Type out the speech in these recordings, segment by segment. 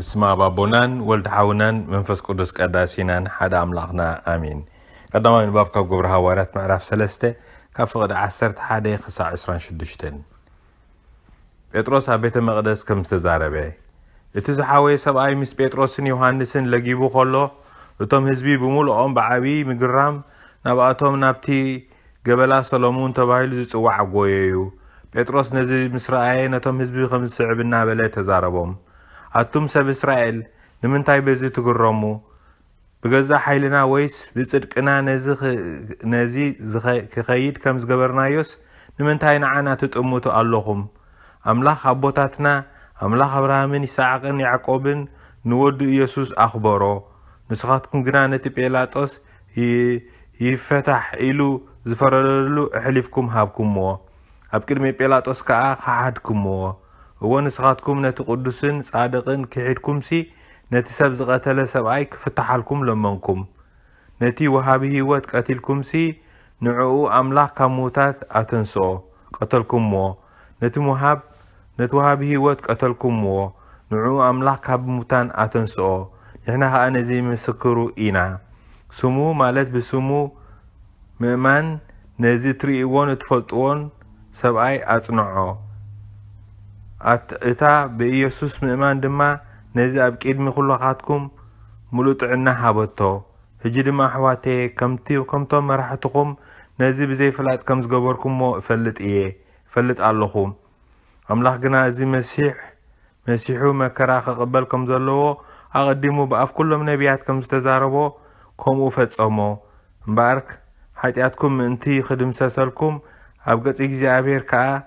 ምስ ኣባቦናን ወልዲ ሓውናን መንፈስ ቅዱስ ቀዳሲናን ሓደ ኣምላኽና ኣሚን ቀዳማይ ንባብ ካብ ግብሪ ሃዋርያት ምዕራፍ 3 ካብ ፍቕዲ 11 ክሳብ 26 ጴጥሮስ ኣብ ቤተ መቕደስ ከም ዝተዛረበ እቲ ዝሓወየ ሰብኣይ ምስ ጴጥሮስን ዮሃንስን ለጊቡ ከሎ እቶም ህዝቢ ብምሉኦም ብዓብዪ ምግራም ናብኣቶም ናብቲ ገበላ ሰሎሙን ተባሂሉ ዝፅዋዕ ጎየዩ ጴጥሮስ ነዚ ምስ ረኣየ ነቶም ህዝቢ ከም ዝስዕብ እናበለ ተዛረቦም ኣቱም ሰብ እስራኤል ንምንታይ በዚ ትግረሙ ብገዛእ ሓይልና ወይስ ብፅድቅና ነዚ ክኸይድ ከም ዝገበርናዮስ ንምንታይ ንዓና ትጥምቱ ኣለኹም ኣምላኽ ኣቦታትና ኣምላኽ ኣብርሃምን ይስዓቅን ያዕቆብን ንወዱ ኢየሱስ ኣኽበሮ ንስኻትኩም ግና ነቲ ጴላጦስ ይፈታሕ ኢሉ ዝፈረለሉ ኣሕሊፍኩም ሃብኩምዎ ኣብ ቅድሚ ጴላጦስ ከዓ ክሓድኩምዎ هو نسخاتكم نتي قدسن صادقن كعيدكم سي نتي سبز زقتل سبعي كفتحلكم لمنكم نتي وهابي هيوت قتلكم سي نعو املاح كموتات أتنسو قتلكم مو نتي مهاب نتي وهابي هيوت قتلكم مو نعو املاح كموتان أتنسو نحن ها أنا زي مسكرو إينا سمو مالت بسمو ممن نزي تري ايوان تفلتون سبعي أتنعو اتا بيسوس مئمان دما نزي اب كيد مخلو خاتكم ملوط عنا هابتو هجي دما حواتي كمتي وكمتو مرحتكم نزي بزي فلات كمز قبركم مو فلت ايه فلت اللخوم املاح قنا ازي مسيح مسيحو ما كراخ قبلكم زلوو اقدمو باف كل من نبياتكم استزاربو كوم وفتس امو مبارك حتياتكم انتي خدم ساسلكم ابقت اجزي عبير كا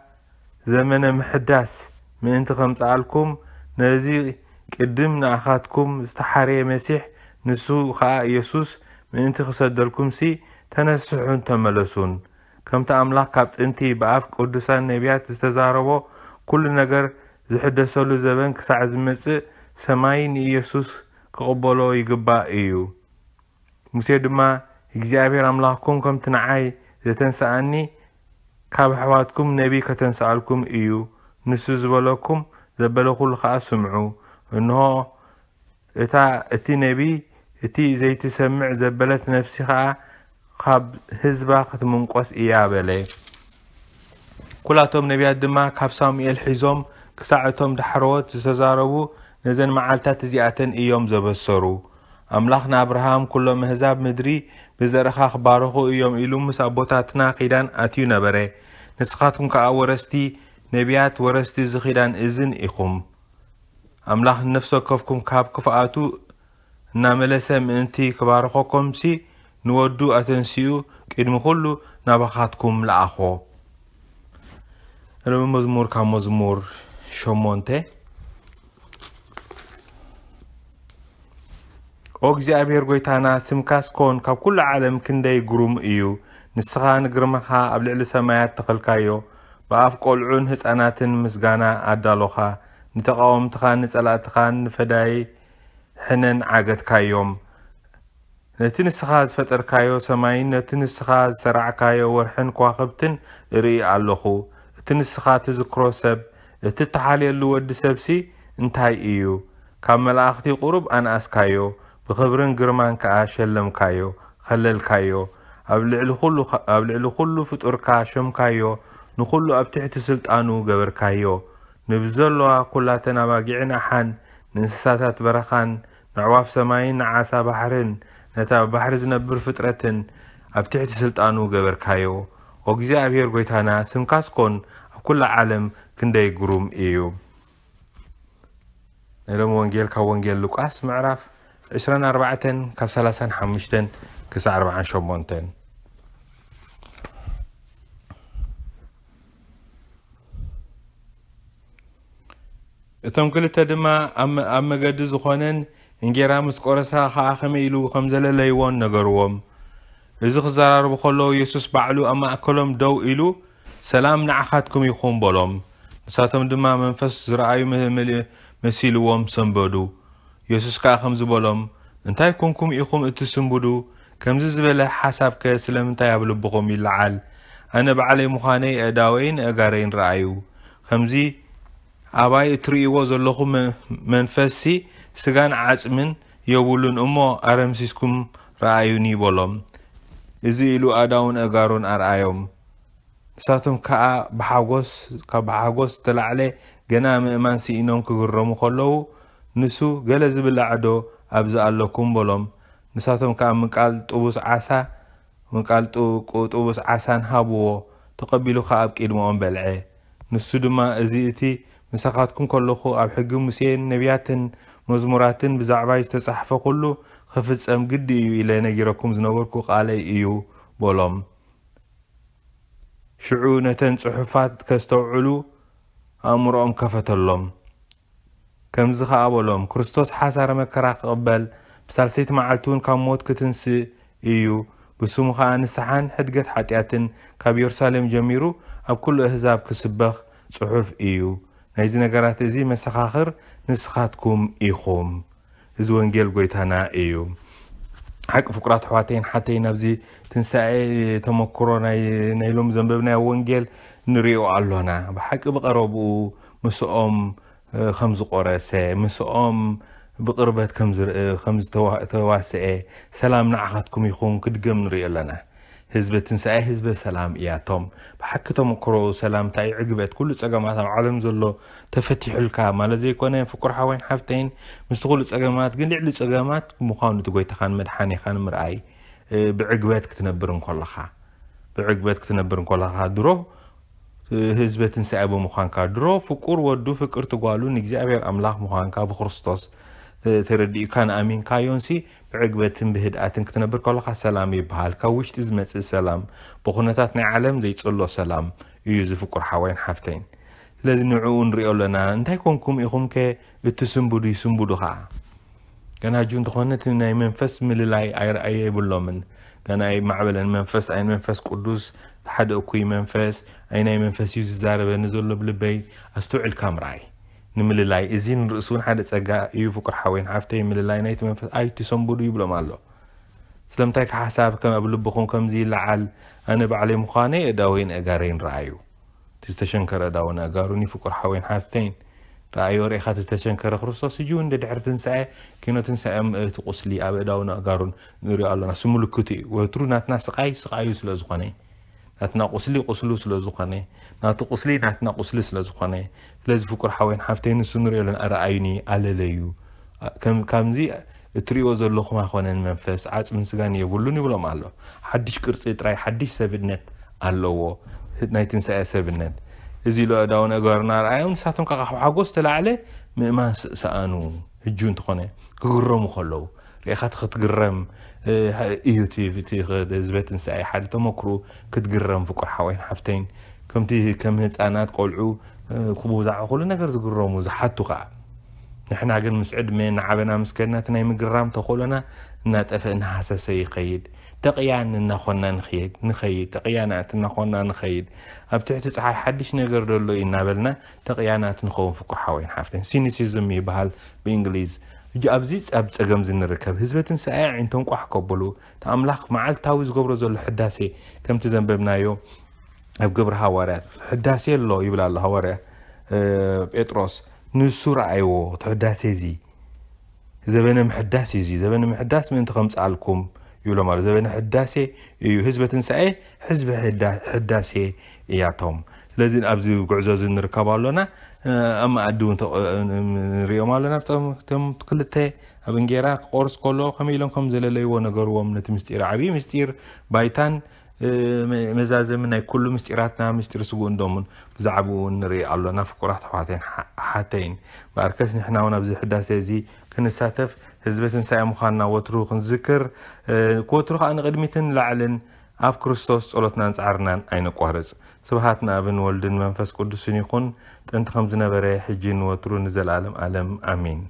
زمن محداث من انت خمس عالكم نزي قدم نأخذكم استحاري مسيح نسو خاء يسوس من انت خسدلكم سي تنسحون تملسون كم تأملاك كابت انتي بعف قدسان نبيات استزاربو كل نجر زحد سولو زبن كسع زمس سماين يسوس كقبلو يقبا ايو مسيد ما اجزابير املاككم كم تنعاي زتنسأني كاب حواتكم نبي كتنسألكم ايو ንሱ ዝበለኩም ዘበለ ኩሉ ከዓ ስምዑ እንሆ እታ እቲ ነቢ እቲ ዘይትሰምዕ ዘበለት ነፍሲ ከዓ ካብ ህዝባ ክትምንቆስ እያ በለ ኩላቶም ነቢያት ድማ ካብ ሳሙኤል ሒዞም ክሳዕ እቶም ዳሕረወት ዝተዛረቡ ነዘን መዓልትታት እዚኣተን እዮም ዘበሰሩ ኣምላኽ ንኣብርሃም ኩሎም ምህዛብ ምድሪ ብዘርእኻ ክባርኹ እዮም ኢሉ ምስ ኣቦታትና ኺዳን ኣትዩ ነበረ ንስኻትኩም ከዓ ወረስቲ ነቢያት ወረስቲ ዝኺዳን እዝን ኢኹም ኣምላኽ ነፍሲ ወከፍኩም ካብ ክፍኣቱ እናመለሰ ምእንቲ ክባርኾኮምሲ ንወዱ ኣተንስኡ ቅድሚ ኩሉ ናባኻትኩም ለኣኾ ረቢ መዝሙር ካብ መዝሙር ሸሞንተ ኦ እግዚኣብሔር ጎይታና ስምካ ስኮን ካብ ኩሉ ዓለም ክንደይ ግሩም እዩ ንስኻ ንግርምኻ ኣብ ልዕሊ ሰማያት ተኽልካዮ بعف قول عن هزانات مسجنا عدالوخا نتقاوم تخان نسألاتخان فداي حنن عقد كايوم نتين استخاز فتر كايو سماين نتين استخاز سرع كايو ورحن كواقبتن ري عالوخو نتين استخاز تذكرو سب نتتحالي اللو سبسي انتاي ايو كامل اختي قرب ان اس كايو بخبرن جرمان كاشلم كايو خلل كايو أبلع الخلو خ... أبلع الخلو فتور كايو ንኹሉ ኣብ ትሕቲ ስልጣኑ ገበርካዮ ንብዘለዋ ኩላተን ኣባጊዕን ኣሓን ንእንስሳታት በረኻን ንዕዋፍ ሰማይን ንዓሳ ባሕርን ነታ ኣብ ባሕሪ ዝነብር ፍጥረትን ኣብ ትሕቲ ስልጣኑ ገበርካዮ ወእግዚኣብሔር ጎይታና ስምካስኮን ኣብ ኩላ ዓለም ክንደይ ግሩም እዩ ሎሚ ወንጌል ካብ ወንጌል ሉቃስ ምዕራፍ 24 ካብ 35 ክሳዕ 48 اتم كلتا دما ام ام مجدز خانن انجرامس كورسا خاخم يلو خمزله ليوان نغروم اذا خزرار بخلو يسوس بعلو اما اكلم دو يلو سلام نعخاتكم يخون بولم ساتم دما منفس زراعي مهملي مسيلوم سمبدو يسوس كاخم زبولم انتاي كونكم يخوم اتسمبدو كم زبل حسب كسلم انتاي بلبقوم العال انا بعلي مخاني اداوين اغارين رايو خمزي ኣባይ እትርእይዎ ዘለኹ መንፈስቲ ስጋን ዓፅምን የብሉን እሞ ኣረምሲስኩም ረኣዩኒ ይበሎም እዚ ኢሉ ኣዳውን እጋሩን ኣርኣዮም ንሳቶም ከዓ ብሓጎስ ካብ ብሓጎስ ዝተላዕለ ገና ምእማን ሲኢኖም ክግረሙ ከለው ንሱ ገለ ዝብላዕዶ ኣብዝ ኣለኩም በሎም ንሳቶም ከዓ ምቃል ቡስምቃል ጡቡስ ዓሳን ሃብዎ ተቐቢሉ ከ ኣብ ቂድሞኦም በልዐ ንሱ ድማ እዚ እቲ ንስኻትኩም ከለኹ ኣብ ሕጊ ሙሴን ነቢያትን መዝሙራትን ብዛዕባይ ዝተጻሕፈ ኩሉ ክፍጸም ግዲ እዩ ኢለ ነጊረኩም ዝነበርኩ ቃለይ እዩ በሎም ሽዑ ነተን ጽሑፋት ከስተውዕሉ ኣእምሮኦም ከፈተሎም ከምዚ ከዓ በሎም ክርስቶስ ሓሳረ መከራ ክቕበል ብሳልሰይቲ መዓልቲ እውን ካብ ሞት ክትንስእ እዩ ብስሙ ከዓ ንስሓን ሕድገት ሓጢኣትን ካብ የሩሳሌም ጀሚሩ ኣብ ኩሉ እህዛብ ክስበኽ ጽሑፍ እዩ هزینه گرتهزی مسخخر نسخات کم ای خم از ونگل گویتنا ایو حق فکرات حواتین حتی نبزی تنسایل تمکرو نی نیلوم زنبب نه ونگل نریو علنا با حق بقرب او مسوم خمس قرصه مسوم بقربت سلام نعهد کمی خون کدگم نریالنا حزب تنسى حزب سلام يا توم بحكتهم كرو سلام تاي عقبت كل تسقمات عالم زلو تفتح الكا ما لذي كون فكر حوين حفتين مستغل تسقمات قنع لي تسقمات مخاون تقوي تخان مدحاني خان مرأي بعقبت كتنبرن كلها بعقبت كتنبرن كلها درو حزب تنسى ابو مخان كا درو فكر ودو فكر تقالو نجزي ابي الاملاك مخان كا بخرستوس تردي كان امين كايونسي عقبتن بهدأتن كتنبر كلها سلام يبهالك وش تزمت السلام بخونتاتنا عالم زي تقوله سلام يوزف كر حوين حفتين لذي نعون ريو لنا انتاي كونكم إخوم كي اتسنبودي سنبودو خا كان هجون تخونتنا اي منفس مللاي اي رأي اي بلومن كان اي معبلا منفس اي منفس قدوس تحد اكوي منفس اي ناي منفس يوزي زاربا نزول بلبي استوع الكامراي ንምልላይ እዚ ንርእሱ እውን ሓደ ፀጋ እዩ ፍቁር ሓወይን ሓፍተይ ምልላይ ናይቲ መንፈስ ኣይቲ ሰንቡዱ ይብሎም ኣሎ ስለምንታይ ክሓሳብ ከም ኣብ ልብኹም ከምዚ ይለዓል ኣነ ባዕለይ ምዃነ ኣእዳወይን ኣጋረይን ረኣዩ እቲ ዝተሸንከረ ኣዳውን ኣጋሩን ፍቁር ሓወይን ሓፍተይን ረኣዩ ርኢኻ ዝተሸንከረ ክርስቶስ እዩ እንደ ድሕሪ ትንስአ ኪኖ ትንስአ ምእቲ ቁስሊ ኣብ ኣእዳውን ኣጋሩን ንሪኦ ኣለና ስምልክቱ እዩ ወትሩ ናትና ስቃይ ስቃዩ ስለ ዝኾነ ناتنا قسلي قسلو سلو زخاني ناتو قسلي ناتنا قسلي سلو زخاني لازم فكر حوين حفتين سنري لن أرأيني على ليو كم كمزي تريو زر لخما خوان المنفس عاد من سجاني يقولوني ولا معلو حدش كرسي تراي حدش سبنت اللو نايتين سا سبنت إذا لو أداون أجرنا رأيون ساتم كأخو عجوز تلعلي مئمان سأنو هجون تخانه غرم خلوه ኢኻ ትኽትግረም እዩ እቲ ዝበ ትንስኣይ ሓደ ተመክሩ ክትግረም ፍቁር ሓወይን ሓፍተይን ከምቲ ከም ህፃናት ቆልዑ ብዛዕባ ኩሉ ነገር ዝግረሙ ዝሓቱ ከዓ ንሕና ግን ምስ ዕድመ ንዓበና ምስከድና እቲ ናይ ምግራም ተኽእሎና እናጠፈ እናሃሰሰ ይኸይድ ተቕያን እናኾና ንኸይድ ንኸይድ ተቕያናት እናኾና ንኸይድ ኣብ ትሕቲ ፀሓይ ሓድሽ ነገር ደሎ እዩ እናበልና ተቕያናት ንኸውን ፍቁር ሓወይን ሓፍተን ሲኒሲዝም ይበሃል ብእንግሊዝ ሕጂ ኣብዚ ኣብ ፀገም ዝንርከብ ህዝቢ ትንሳኤ ዒንቶም ቋሕ ከበሉ እቲ ኣምላኽ መዓልታዊ ዝገብሮ ዘሎ ሕዳሴ ከምቲ ዘንበብናዮ ኣብ ግብሪ ሃዋርያት ሕዳሴ ኣሎ ይብል ኣሎ ሃዋርያ ጴጥሮስ ንሱ ረኣይዎ እቲ ሕዳሴ እዚ ዘበነ ምሕዳስ እዩ ዘበነ ምሕዳስ ምእንቲ ከምፃልኩም ይብሎም ኣሎ ዘበነ ሕዳሴ እዩ ህዝቢ ትንሳኤ ህዝቢ ሕዳሴ እያቶም ስለዚ ኣብዚ ጉዕዞ እዚ ንርከቡ ኣሎና ኣብ መኣዲ እውን ንሪኦም ኣለና እቶም ክልተ ኣብ እንጌራ ክቆርስ ከሎ ከመይ ኢሎም ከም ዘለለይዎ ነገርዎም ነቲ ምስጢር ዓብዪ ምስጢር ባይታን መዛዘሚ ናይ ኩሉ ምስጢራትና ምስጢር ስጉእ እንዶምን ብዛዕባኡ እውን ንርኢ ኣሎና ፍቁራት ኣሕዋተይን ሓተይን በኣርከስ ንሕና እውን ኣብዚ ሕዳሴ እዚ ክንሳተፍ ህዝቢ ትንሳኤ ምዃንና ወትሩ ክንዝክር ወትሩ ከዓ ንቅድሚትን ላዕልን ኣብ ክርስቶስ ጸሎትና ንፃዕርናን ኣይነቋርፅ ስብሓት ንኣብን ወልድን መንፈስ ቅዱስን ይኹን ጥንቲ ከም ዝነበረ ሕጂ ንወትሩ ንዘለኣለም ኣለም ኣሚን